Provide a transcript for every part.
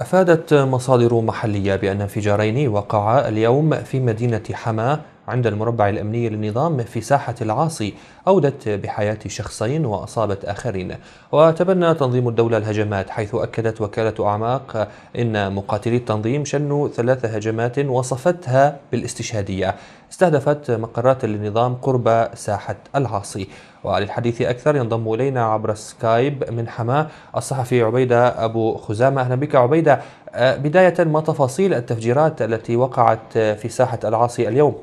أفادت مصادر محلية بأن انفجارين وقعا اليوم في مدينة حماة عند المربع الأمني للنظام في ساحة العاصي أودت بحياة شخصين وأصابت آخرين وتبنى تنظيم الدولة الهجمات حيث أكدت وكالة أعماق إن مقاتلي التنظيم شنوا ثلاث هجمات وصفتها بالاستشهادية استهدفت مقرات للنظام قرب ساحة العاصي وللحديث أكثر ينضم إلينا عبر سكايب من حماة الصحفي عبيدة أبو خزامة أهلا بك عبيدة أه، بداية ما تفاصيل التفجيرات التي وقعت في ساحة العاصي اليوم؟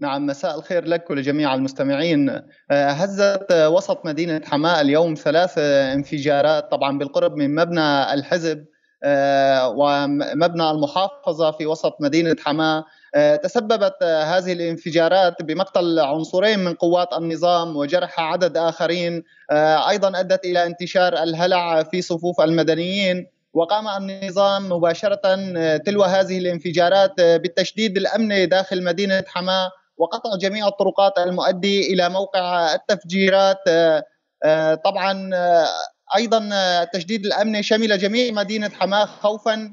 نعم مساء الخير لك ولجميع المستمعين آه، هزت آه، وسط مدينة حماة اليوم ثلاث آه، انفجارات طبعا بالقرب من مبنى الحزب ومبنى المحافظة في وسط مدينة حماة تسببت هذه الانفجارات بمقتل عنصرين من قوات النظام وجرح عدد آخرين أيضا أدت إلى انتشار الهلع في صفوف المدنيين وقام النظام مباشرة تلو هذه الانفجارات بالتشديد الأمني داخل مدينة حماة وقطع جميع الطرقات المؤدي الى موقع التفجيرات آه، آه، طبعا آه، ايضا تشديد الامن شمل جميع مدينه حماه خوفا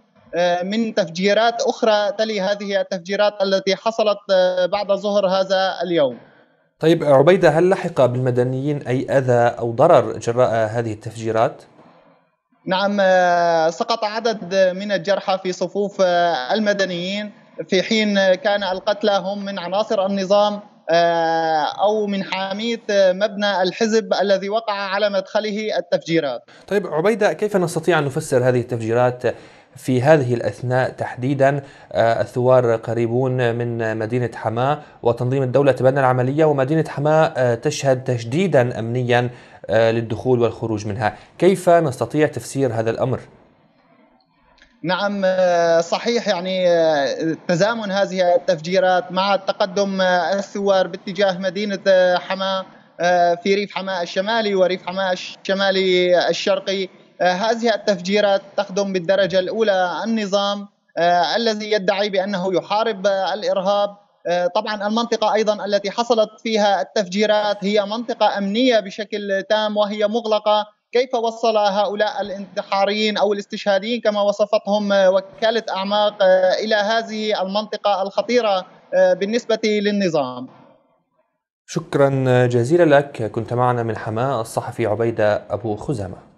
من تفجيرات اخرى تلي هذه التفجيرات التي حصلت بعد ظهر هذا اليوم. طيب عبيده هل لحق بالمدنيين اي اذى او ضرر جراء هذه التفجيرات؟ نعم سقط عدد من الجرحى في صفوف المدنيين في حين كان القتلى هم من عناصر النظام آه، او من حاميه مبنى الحزب الذي وقع على مدخله التفجيرات. طيب عبيده كيف نستطيع ان نفسر هذه التفجيرات في هذه الاثناء تحديدا آه، الثوار قريبون من مدينه حماه وتنظيم الدوله تبنى العمليه ومدينه حماه آه، تشهد تشديدا امنيا للدخول والخروج منها، كيف نستطيع تفسير هذا الامر؟ نعم آه، صحيح يعني آه، تزامن هذه التفجيرات مع تقدم آه، الثوار باتجاه مدينه حماه في ريف حماه الشمالي وريف حماه الشمالي الشرقي هذه التفجيرات تخدم بالدرجه الاولى النظام الذي يدعي بانه يحارب الارهاب طبعا المنطقه ايضا التي حصلت فيها التفجيرات هي منطقه امنيه بشكل تام وهي مغلقه كيف وصل هؤلاء الانتحاريين او الاستشهاديين كما وصفتهم وكاله اعماق الى هذه المنطقه الخطيره بالنسبه للنظام. شكرا جزيلا لك كنت معنا من حماه الصحفي عبيده ابو خزامه.